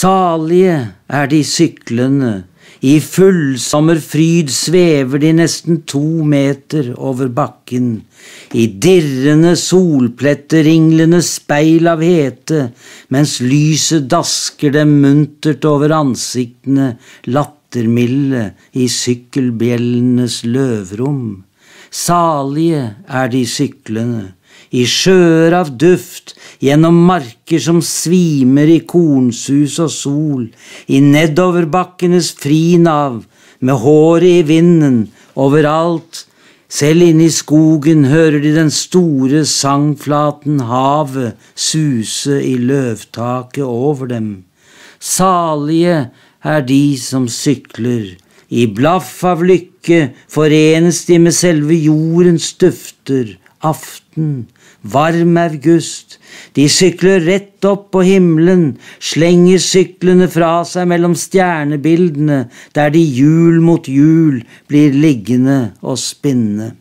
Salige er de syklende, i fullsommerfryd svever de nesten to meter over bakken. I dirrende solpletter ringlende speil av hete, mens lyset dasker dem muntert over ansiktene, lattermilde i sykkelbjellenes løvrom. Salige er de syklende. I sjøer av duft, gjennom marker som svimer i kornsus og sol, i nedoverbakkenes frinav, med håret i vinden, overalt, selv inne i skogen hører de den store sangflaten havet suse i løvtaket over dem. Salige er de som sykler. I blaff av lykke forenes de med selve jordens dufter, aften, varm august. De sykler rett opp på himmelen, slenger syklene fra seg mellom stjernebildene, der de hjul mot hjul blir liggende og spinne.